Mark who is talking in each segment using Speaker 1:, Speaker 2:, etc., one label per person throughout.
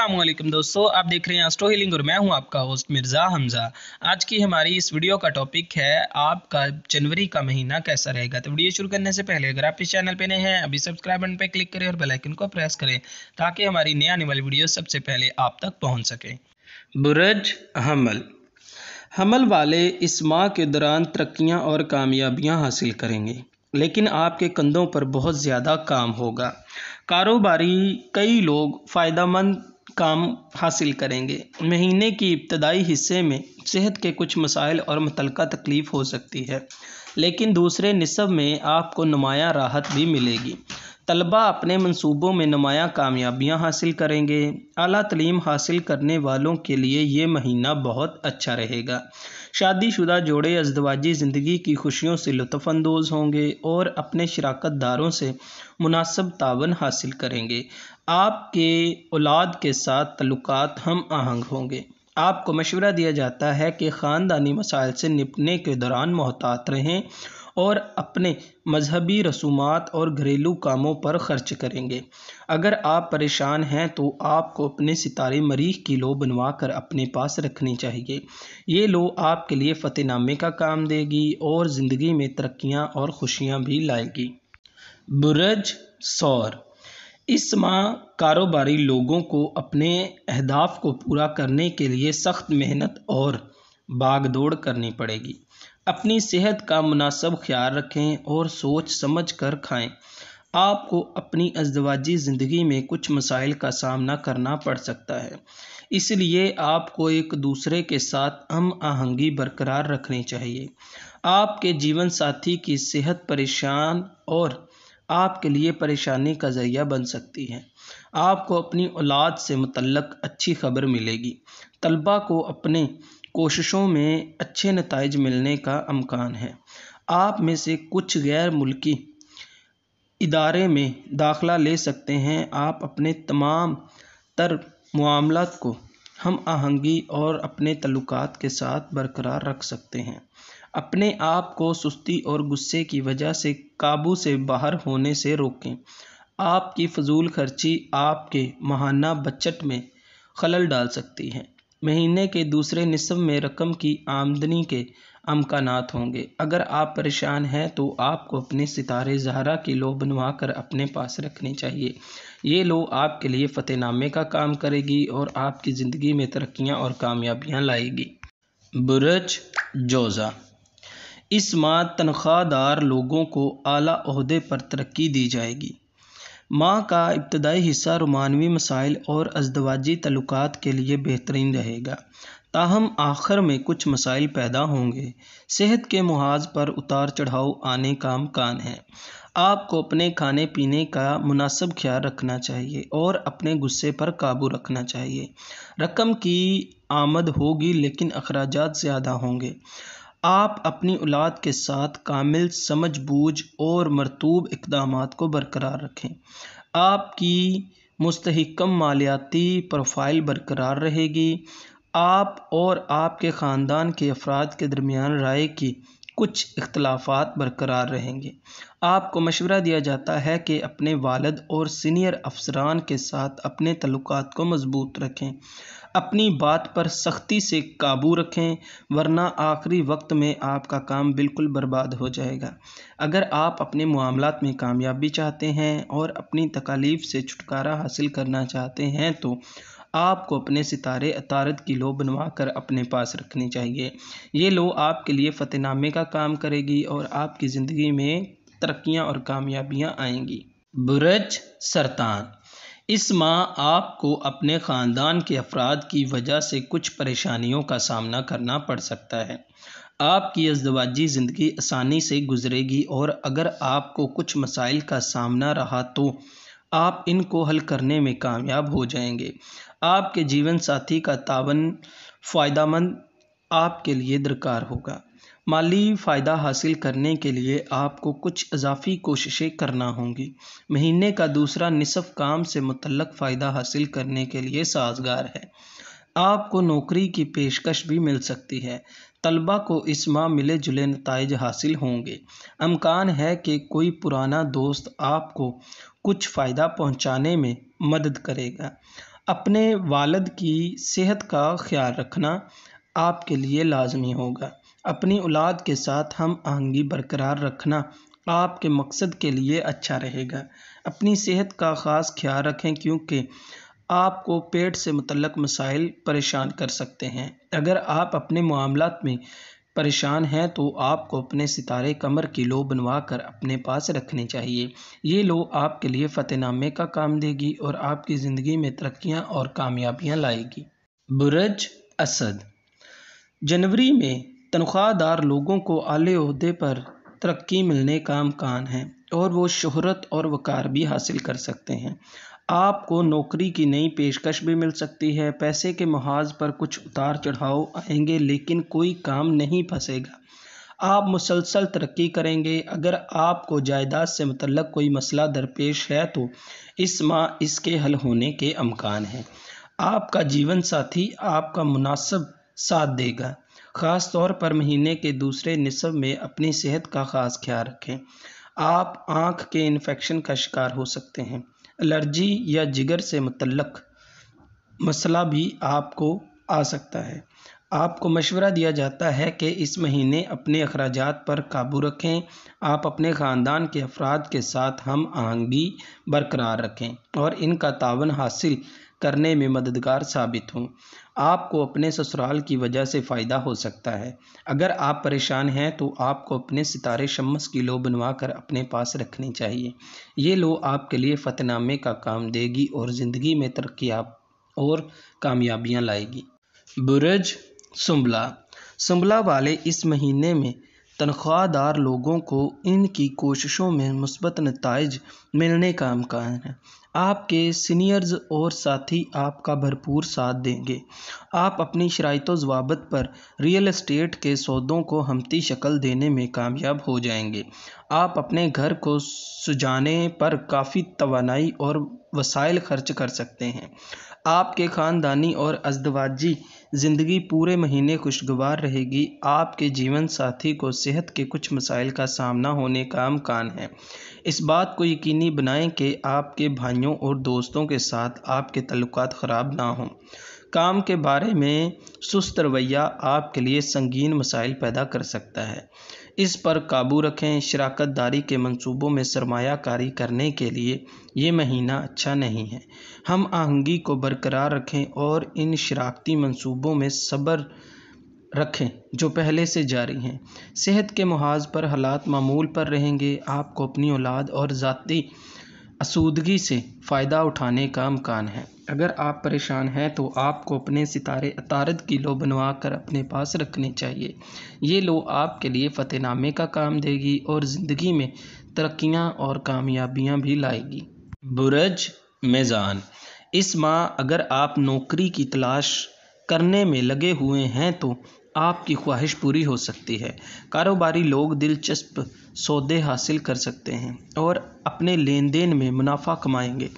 Speaker 1: असलम दोस्तों आप देख रहे हैं एस्ट्रो हीलिंग और मैं हूं आपका होस्ट मिर्ज़ा हमज़ा आज की हमारी इस वीडियो का टॉपिक है आपका जनवरी का महीना कैसा रहेगा तो वीडियो शुरू करने से पहले अगर आप इस चैनल पे नए हैं अभी सब्सक्राइब बटन पे क्लिक करें और बेल आइकन को प्रेस करें ताकि हमारी नई आने वाली वीडियो सबसे पहले आप तक पहुँच सके बुरज हमल हमल वाले इस माह के दौरान तरक्याँ और कामयाबियाँ हासिल करेंगे लेकिन आपके कंधों पर बहुत ज़्यादा काम होगा कारोबारी कई लोग फ़ायदा मंद काम हासिल करेंगे महीने की इब्तदाई हिस्से में सेहत के कुछ मसाइल और मुतलका तकलीफ़ हो सकती है लेकिन दूसरे नस्ब में आपको नुमाया राहत भी मिलेगी तलबा अपने मंसूबों में नुमाया कामयाबियाँ हासिल करेंगे अली तलीम हासिल करने वालों के लिए ये महीना बहुत अच्छा रहेगा शादीशुदा जोड़े अजदवाजी ज़िंदगी की खुशियों से लुफानंदोज़ होंगे और अपने शराकत दारों से मुनासब तावन हासिल करेंगे आपके औलाद के साथ तल्लुक़ हम आहंग होंगे आपको मशवरा दिया जाता है कि ख़ानदानी मसाइल से निपटने के दौरान मोहतात रहें और अपने मजहबी रसूमात और घरेलू कामों पर ख़र्च करेंगे अगर आप परेशान हैं तो आपको अपने सितारे मरीख की लो बनवा कर अपने पास रखनी चाहिए ये लो आपके लिए फ़तेहनामे का काम देगी और ज़िंदगी में तरक्याँ और खुशियाँ भी लाएगी बुरज सौर इस माह कारोबारी लोगों को अपने अहदाफ को पूरा करने के लिए सख्त मेहनत और बागदौड़ करनी पड़ेगी अपनी सेहत का मुनासब ख्याल रखें और सोच समझ कर खाएँ आपको अपनी अजवाजी ज़िंदगी में कुछ मसाइल का सामना करना पड़ सकता है इसलिए आपको एक दूसरे के साथ अम आहंगी बरकरार रखनी चाहिए आपके जीवन साथी की सेहत परेशान और आपके लिए परेशानी का ज़रिया बन सकती है आपको अपनी औलाद से मुतलक अच्छी खबर मिलेगी तलबा को अपने कोशिशों में अच्छे नतज मिलने का अमकान है आप में से कुछ गैर मुल्की इदारे में दाखिला ले सकते हैं आप अपने तमाम तर मामला को हम आहंगी और अपने तल्लुकात के साथ बरकरार रख सकते हैं अपने आप को सुस्ती और गुस्से की वजह से काबू से बाहर होने से रोकें आपकी फजूल खर्ची आपके माहाना बचत में खलल डाल सकती है महीने के दूसरे निसब में रकम की आमदनी के अमकान होंगे अगर आप परेशान हैं तो आपको अपने सितारे जहरा की लो बनवा कर अपने पास रखनी चाहिए ये लो आपके लिए फ़तेहनामे का काम करेगी और आपकी ज़िंदगी में तरक्याँ और कामयाबियाँ लाएगी बुरज जोज़ा इस माह तनख्वाहदार लोगों को आला अहदे पर तरक्की दी जाएगी माँ का इब्तदाई हिस्सा रोमानवी मसाइल और अजदवाजी तल्लुक़ात के लिए बेहतरीन रहेगा ताहम आखिर में कुछ मसाइल पैदा होंगे सेहत के महाज पर उतार चढ़ाव आने का अमकान है आपको अपने खाने पीने का मुनासब ख्याल रखना चाहिए और अपने गुस्से पर काबू रखना चाहिए रकम की आमद होगी लेकिन अखराज ज़्यादा होंगे आप अपनी औलाद के साथ कामिल समझ बूझ और मरतूब इकदाम को बरकरार रखें आपकी मुस्तकम मालियाती प्रोफाइल बरकरार रहेगी आप और आपके ख़ानदान के अफराद के दरमियान राय की कुछ इख्तलाफात बरकरार रहेंगे आपको मशवरा दिया जाता है कि अपने वालद और सीनियर अफसरान के साथ अपने तल्लक को मज़बूत रखें अपनी बात पर सख्ती से काबू रखें वरना आखिरी वक्त में आपका काम बिल्कुल बर्बाद हो जाएगा अगर आप अपने मामलों में कामयाबी चाहते हैं और अपनी तकालीफ से छुटकारा हासिल करना चाहते हैं तो आपको अपने सितारे अतारद की लो बनवा कर अपने पास रखनी चाहिए ये लो आपके लिए फ़तेनामे का काम करेगी और आपकी ज़िंदगी में तरक्कियाँ और कामयाबियाँ आएंगी ब्रज सरतान इस माह आपको अपने ख़ानदान के अफराद की वजह से कुछ परेशानियों का सामना करना पड़ सकता है आपकी अजदवाजी ज़िंदगी आसानी से गुजरेगी और अगर आपको कुछ मसाइल का सामना रहा तो आप इनको हल करने में कामयाब हो जाएंगे आपके जीवन साथी का तावन फ़ायदा मंद आपके लिए दरकार होगा माली फ़ायदा हासिल करने के लिए आपको कुछ अजाफी कोशिशें करना होंगी महीने का दूसरा निसफ काम से मुतलक फ़ायदा हासिल करने के लिए साजगार है आपको नौकरी की पेशकश भी मिल सकती है तलबा को इस माह मिले जुले नतज हासिल होंगे अमकान है कि कोई पुराना दोस्त आपको कुछ फ़ायदा पहुंचाने में मदद करेगा अपने वालद की सेहत का ख्याल रखना आपके लिए लाजमी होगा अपनी औलाद के साथ हम आहंगी बरकरार रखना आपके मकसद के लिए अच्छा रहेगा अपनी सेहत का ख़ास ख्याल रखें क्योंकि आपको पेट से मुतलक मसाइल परेशान कर सकते हैं अगर आप अपने मामलों में परेशान हैं तो आपको अपने सितारे कमर की लो बनवा कर अपने पास रखने चाहिए ये लो आपके लिए फतेहनामे का काम देगी और आपकी ज़िंदगी में तरक्याँ और कामयाबियाँ लाएगी बुरज असद जनवरी में तनख्वाहदार लोगों को आले अहदे पर तरक्की मिलने का अमकान है और वो शहरत और वक़ार भी हासिल कर सकते हैं आपको नौकरी की नई पेशकश भी मिल सकती है पैसे के महाज पर कुछ उतार चढ़ाव आएंगे लेकिन कोई काम नहीं फंसेगा आप मुसलसल तरक्की करेंगे अगर आपको जायदाद से मतलब कोई मसला दरपेश है तो इस माह इसके हल होने के अमकान हैं आपका जीवन साथी आपका मुनासब साथ देगा ख़ास तौर पर महीने के दूसरे निसब में अपनी सेहत का ख़ास ख्याल रखें आप आँख के इन्फेक्शन का शिकार हो सकते हैं एलर्जी या जिगर से मतलब मसला भी आपको आ सकता है आपको मशवरा दिया जाता है कि इस महीने अपने अखराज पर काबू रखें आप अपने ख़ानदान के अफराद के साथ हम आहंगी बरकरार रखें और इनका तावन हासिल करने में मददगार साबित हों आपको अपने ससुराल की वजह से फ़ायदा हो सकता है अगर आप परेशान हैं तो आपको अपने सितारे शम्स की लो बनवा कर अपने पास रखनी चाहिए ये लो आपके लिए फ़तनामे का काम देगी और ज़िंदगी में तरक्की और कामयाबियाँ लाएगी बुरज सुंबला सुंबला वाले इस महीने में तनख्वाहदार लोगों को इनकी कोशिशों में मुस्बत नतज मिलने का अमकान है आपके सीनियर्स और साथी आपका भरपूर साथ देंगे आप अपनी शराइत जवाबत पर रियल एस्टेट के सौदों को हमती शक्ल देने में कामयाब हो जाएंगे आप अपने घर को सजाने पर काफ़ी तोानाई और वसाइल खर्च कर सकते हैं आपके ख़ानदानी और अज़दवाजी ज़िंदगी पूरे महीने खुशगवार रहेगी आपके जीवन साथी को सेहत के कुछ मसाइल का सामना होने का अमकान है इस बात को यकीनी बनाएं कि आपके भाइयों और दोस्तों के साथ आपके तल्लक ख़राब ना हों काम के बारे में सुस्त रवैया आपके लिए संगीन मसाइल पैदा कर सकता है इस पर काबू रखें शराकत दारी के मंसूबों में सरमाकारी करने के लिए ये महीना अच्छा नहीं है हम आहंगी को बरकरार रखें और इन शराकती मंसूबों में सब्र रखें जो पहले से जारी हैं सेहत के महाज पर हालात मामूल पर रहेंगे आपको अपनी औलाद और ज़ाती आसूदगी से फ़ायदा उठाने का अमकान है अगर आप परेशान हैं तो आपको अपने सितारे अतारद की लो बनवा कर अपने पास रखने चाहिए ये लो आपके लिए फ़तेहनामे का काम देगी और ज़िंदगी में तरक्याँ और कामयाबियाँ भी लाएगी बुरज मेज़ान इस माह अगर आप नौकरी की तलाश करने में लगे हुए हैं तो आपकी ख्वाहिश पूरी हो सकती है कारोबारी लोग दिलचस्प सौदे हासिल कर सकते हैं और अपने लेन देन में मुनाफा कमाएंगे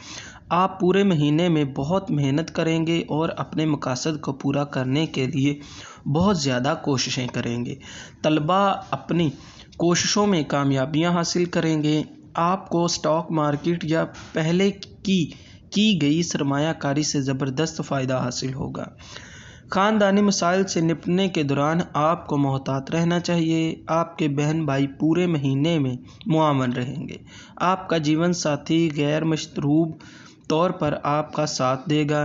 Speaker 1: आप पूरे महीने में बहुत मेहनत करेंगे और अपने मकासद को पूरा करने के लिए बहुत ज़्यादा कोशिशें करेंगे तलबा अपनी कोशिशों में कामयाबियां हासिल करेंगे आपको स्टॉक मार्केट या पहले की की गई सरमायाकारी से ज़बरदस्त फ़ायदा हासिल होगा ख़ानदानी मसाइल से निपटने के दौरान आपको मोहतात रहना चाहिए आपके बहन भाई पूरे महीने में मुआवन रहेंगे आपका जीवन साथी गैर मशरूब तौर पर आपका साथ देगा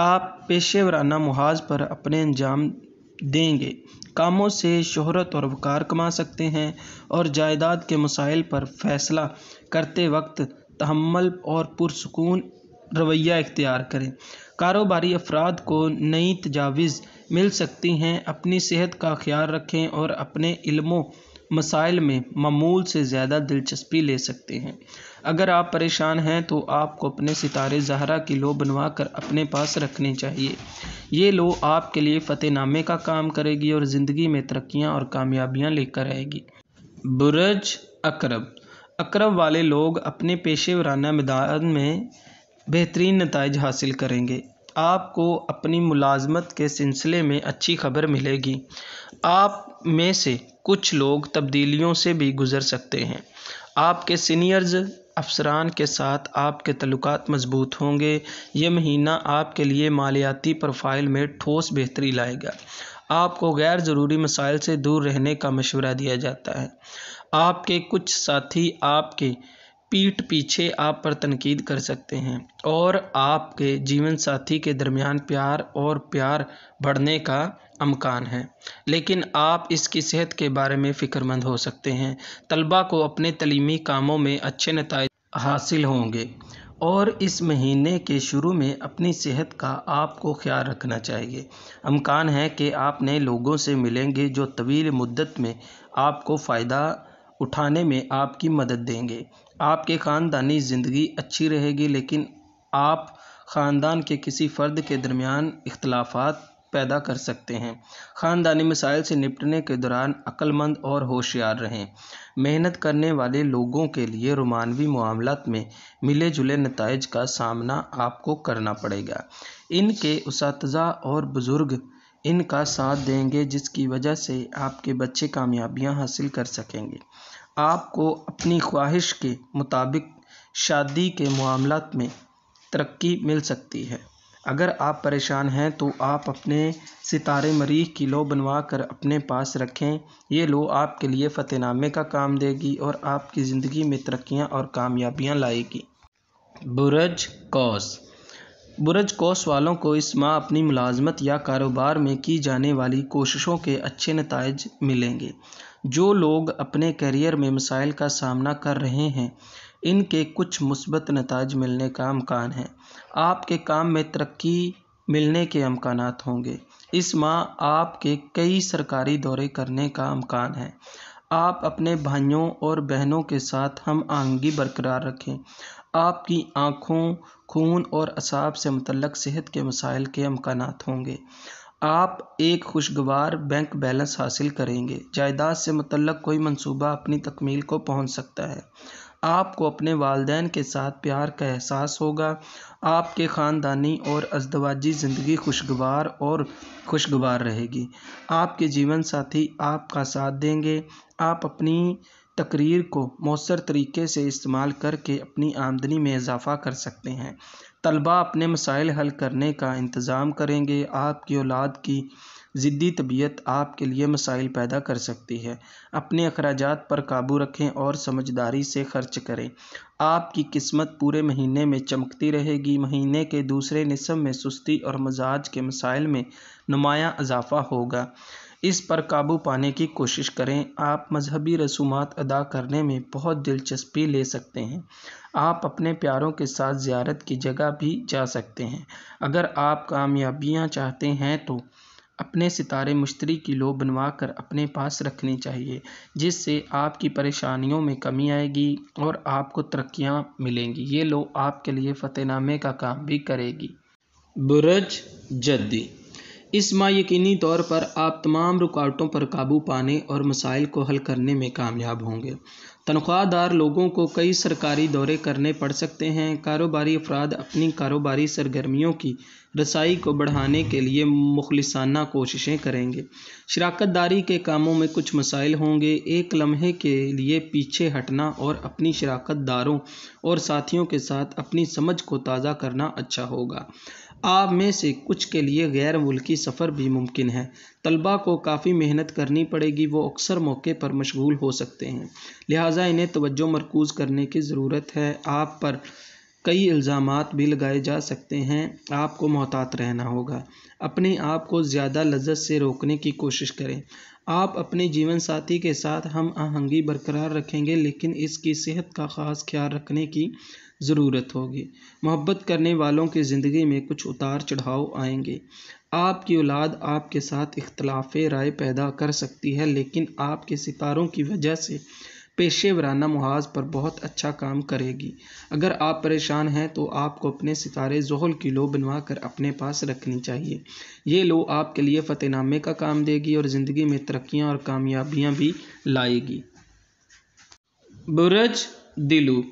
Speaker 1: आप पेशे पेशेवराना मुहाज पर अपने अंजाम देंगे कामों से शोहरत और वकार कमा सकते हैं और जायदाद के मसाइल पर फैसला करते वक्त तहमल और पुरसकून रवैया इख्तियार करें कारोबारी अफराद को नई तजावीज़ मिल सकती हैं अपनी सेहत का ख्याल रखें और अपने इल्मों मसाइल में मामूल से ज़्यादा दिलचस्पी ले सकते हैं अगर आप परेशान हैं तो आपको अपने सितारे जहरा की लो बनवा कर अपने पास रखने चाहिए ये लो आपके लिए फ़तेहनामे का काम करेगी और ज़िंदगी में तरक्याँ और कामयाबियाँ लेकर आएगी बुरज अकरब अकरब वाले लोग अपने पेशे वराना मैदान में बेहतरीन नतज हासिल करेंगे आपको अपनी मुलाज़मत के सिलसिले में अच्छी खबर मिलेगी आप में से कुछ लोग तब्दीलियों से भी गुज़र सकते हैं आपके सीनियर्स अफसरान के साथ आपके तल्लक मजबूत होंगे ये महीना आपके लिए मालियाती प्रोफाइल में ठोस बेहतरी लाएगा आपको गैर ज़रूरी मसाइल से दूर रहने का मशवरा दिया जाता है आपके कुछ साथी आपके पीठ पीछे आप पर तनकीद कर सकते हैं और आपके जीवन साथी के दरमियान प्यार और प्यार बढ़ने का अमकान है लेकिन आप इसकी सेहत के बारे में फ़िक्रमंद हो सकते हैं तलबा को अपने तलीमी कामों में अच्छे नतज हासिल होंगे और इस महीने के शुरू में अपनी सेहत का आपको ख्याल रखना चाहिए अमकान है कि आप नए लोगों से मिलेंगे जो तवील मुद्दत में आपको फ़ायदा उठाने में आपकी मदद देंगे आपकी ख़ानदानी ज़िंदगी अच्छी रहेगी लेकिन आप ख़ानदान के किसी फ़र्द के दरमियान इख्तलाफात पैदा कर सकते हैं ख़ानदानी मिसाइल से निपटने के दौरान अक्लमंद और होशियार रहें मेहनत करने वाले लोगों के लिए रोमानवी मामलों में मिले जुले नतज का सामना आपको करना पड़ेगा इनके उस और बुज़ुर्ग इनका साथ देंगे जिसकी वजह से आपके बच्चे कामयाबियां हासिल कर सकेंगे आपको अपनी ख्वाहिश के मुताबिक शादी के मामलों में तरक्की मिल सकती है अगर आप परेशान हैं तो आप अपने सितारे मरीख की लो बनवा कर अपने पास रखें ये लो आपके लिए फ़तेहनामे का काम देगी और आपकी ज़िंदगी में तरक्याँ और कामयाबियाँ लाएगी बुरज कौस बुरज कोस वालों को इस माह अपनी मुलाजमत या कारोबार में की जाने वाली कोशिशों के अच्छे नतज मिलेंगे जो लोग अपने करियर में मिसाइल का सामना कर रहे हैं इनके कुछ मुस्बत नतज मिलने का अमकान है आपके काम में तरक्की मिलने के अमकान होंगे इस माह आपके कई सरकारी दौरे करने का अमकान है आप अपने भाइयों और बहनों के साथ हम आहंगी बरकरार रखें आपकी आँखों खून और असाब से मतलब सेहत के मसाइल के अमकान होंगे आप एक खुशगवार बैंक बैलेंस हासिल करेंगे जायदाद से मतलब कोई मंसूबा अपनी तकमील को पहुँच सकता है आपको अपने वालदेन के साथ प्यार का एहसास होगा आपके ख़ानदानी और अजदवाजी ज़िंदगी खुशगवार और खुशगवार रहेगी आपके जीवन साथी आपका साथ देंगे आप अपनी तकरीर को मौसर तरीके से इस्तेमाल करके अपनी आमदनी में इजाफ़ा कर सकते हैं तलबा अपने मसाइल हल करने का इंतज़ाम करेंगे आपकी औलाद की ज़िद्दी तबीयत आपके लिए मसाइल पैदा कर सकती है अपने अखराज पर काबू रखें और समझदारी से खर्च करें आपकी किस्मत पूरे महीने में चमकती रहेगी महीने के दूसरे निसम में सुस्ती और मजाज के मसाइल में नुमाया इजाफा होगा इस पर काबू पाने की कोशिश करें आप मज़हबी रसूमात अदा करने में बहुत दिलचस्पी ले सकते हैं आप अपने प्यारों के साथ ज़्यारत की जगह भी जा सकते हैं अगर आप कामयाबियाँ चाहते हैं तो अपने सितारे मुश्तरी की लो बनवा कर अपने पास रखनी चाहिए जिससे आपकी परेशानियों में कमी आएगी और आपको तरक्याँ मिलेंगी ये लो आपके लिए फ़तेहनामे का काम भी करेगी बुरज जद्दी इस माह यकीनी तौर पर आप तमाम रुकावटों पर काबू पाने और मसाइल को हल करने में कामयाब होंगे तनख्वाहदार लोगों को कई सरकारी दौरे करने पड़ सकते हैं कारोबारी अफराद अपनी कारोबारी सरगर्मियों की रसाई को बढ़ाने के लिए मुखलसाना कोशिशें करेंगे शराकत दारी के कामों में कुछ मसाइल होंगे एक लम्हे के लिए पीछे हटना और अपनी शराकत दारों और साथियों के साथ अपनी समझ को ताज़ा करना अच्छा होगा आप में से कुछ के लिए गैर मुल्की सफ़र भी मुमकिन है तलबा को काफ़ी मेहनत करनी पड़ेगी वो अक्सर मौके पर मशगूल हो सकते हैं लिहाजा इन्हें तवज्जो मरकूज़ करने की ज़रूरत है आप पर कई इल्ज़ाम भी लगाए जा सकते हैं आपको मोहतात रहना होगा अपने आप को ज़्यादा लज्जत से रोकने की कोशिश करें आप अपने जीवन साथी के साथ हम आहंगी बरकरार रखेंगे लेकिन इसकी सेहत का ख़ास ख्याल रखने की ज़रूरत होगी मोहब्बत करने वालों की ज़िंदगी में कुछ उतार चढ़ाव आएंगे आपकी औलाद आपके साथ इख्तलाफ राय पैदा कर सकती है लेकिन आपके सितारों की वजह से पेशेवराना महाज पर बहुत अच्छा काम करेगी अगर आप परेशान हैं तो आपको अपने सितारे जहल की लो बनवा कर अपने पास रखनी चाहिए ये लो आपके लिए फतेहनामे का काम देगी और ज़िंदगी में तरक्याँ और कामयाबियाँ भी लाएगी बुरज दिलू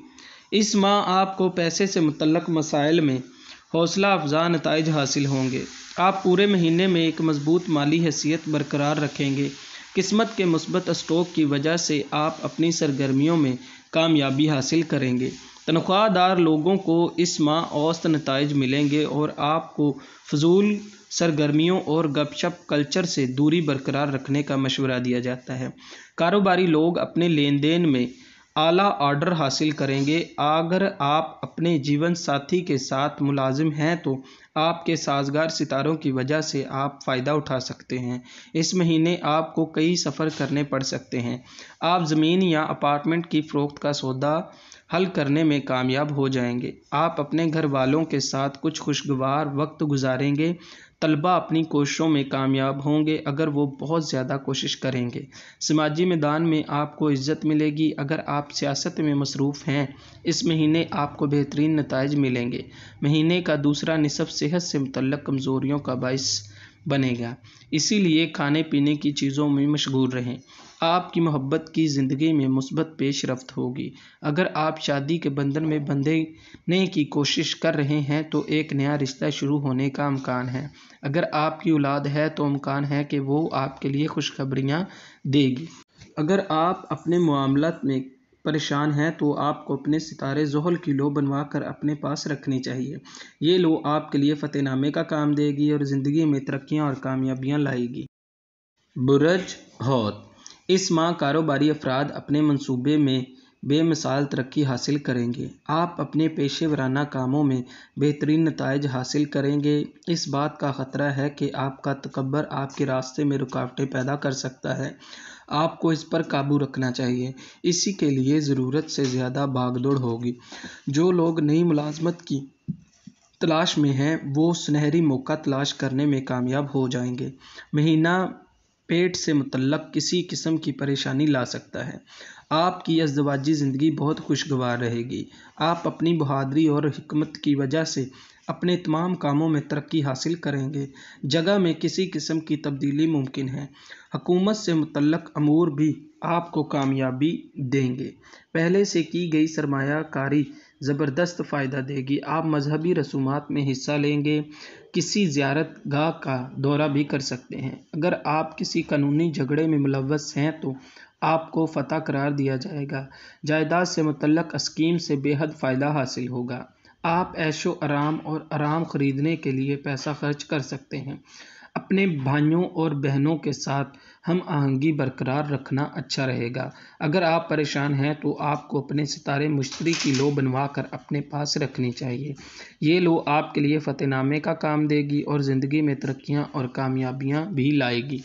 Speaker 1: इस माह आपको पैसे से मतलब मसाइल में हौसला अफजा नतज हासिल होंगे आप पूरे महीने में एक मजबूत माली हैसियत बरकरार रखेंगे किस्मत के मुस्बत स्टोक की वजह से आप अपनी सरगर्मियों में कामयाबी हासिल करेंगे तनख्वाहदार लोगों को इस माह औसत नतज मिलेंगे और आपको फजूल सरगर्मियों और गपशप कल्चर से दूरी बरकरार रखने का मशवरा दिया जाता है कारोबारी लोग अपने लेन देन में आला ऑर्डर हासिल करेंगे अगर आप अपने जीवन साथी के साथ मुलाजिम हैं तो आपके साजगार सितारों की वजह से आप फ़ायदा उठा सकते हैं इस महीने आपको कई सफ़र करने पड़ सकते हैं आप ज़मीन या अपार्टमेंट की फ़रोख्त का सौदा हल करने में कामयाब हो जाएंगे आप अपने घर वालों के साथ कुछ खुशगवार वक्त गुजारेंगे तलबा अपनी कोशिशों में कामयाब होंगे अगर वो बहुत ज़्यादा कोशिश करेंगे समाजी मैदान में आपको इज़्ज़त मिलेगी अगर आप सियासत में मसरूफ़ हैं इस महीने आपको बेहतरीन नतज मिलेंगे महीने का दूसरा निसब सेहत से मुतल कमज़ोरियों का बायस बनेगा इसीलिए खाने पीने की चीज़ों में मशगूल रहें आपकी मोहब्बत की ज़िंदगी में मुसबत पेश रफ्त होगी अगर आप शादी के बंधन में बंधने की कोशिश कर रहे हैं तो एक नया रिश्ता शुरू होने का अमकान है अगर आपकी औलाद है तो अमकान है कि वो आपके लिए खुशखबरियाँ देगी अगर आप अपने मामलत में परेशान हैं तो आपको अपने सितारे जहल की लो बनवा कर अपने पास रखनी चाहिए ये लो आपके लिए फतेहनामे का काम देगी और ज़िंदगी में तरक्याँ और कामयाबियाँ लाएगी बुरज हौत इस माह कारोबारी अफराद अपने मंसूबे में बेमिसाल तरक्की हासिल करेंगे आप अपने पेशे वराना कामों में बेहतरीन नतज हासिल करेंगे इस बात का ख़तरा है कि आपका तकबर आपके रास्ते में रुकावटें पैदा कर सकता है आपको इस पर काबू रखना चाहिए इसी के लिए ज़रूरत से ज़्यादा भागदौड़ होगी जो लोग नई मुलाजमत की तलाश में हैं वो सुनहरी मौका तलाश करने में कामयाब हो जाएंगे महीना पेट से मतलब किसी किस्म की परेशानी ला सकता है आपकी अजवाजी ज़िंदगी बहुत खुशगवार रहेगी आप अपनी बहादरी और हमत की वजह से अपने तमाम कामों में तरक्की हासिल करेंगे जगह में किसी किस्म की तब्दीली मुमकिन है हकूमत से मुतलक अमूर भी आपको कामयाबी देंगे पहले से की गई सरमाकारी ज़बरदस्त फ़ायदा देगी आप मजहबी रसूमात में हिस्सा लेंगे किसी ज़्यारत गाह का दौरा भी कर सकते हैं अगर आप किसी कानूनी झगड़े में मुलवस हैं तो आपको फ़तह करार दिया जाएगा जायदाद से मुतलक स्कीम से बेहद फ़ायदा हासिल होगा आप ऐशो आराम और आराम ख़रीदने के लिए पैसा खर्च कर सकते हैं अपने भाइयों और बहनों के साथ हम आहंगी बरकरार रखना अच्छा रहेगा अगर आप परेशान हैं तो आपको अपने सितारे मुश्तरी की लो बनवा कर अपने पास रखनी चाहिए ये लो आपके लिए फ़तेहनामे का काम देगी और ज़िंदगी में तरक्याँ और कामयाबियाँ भी लाएगी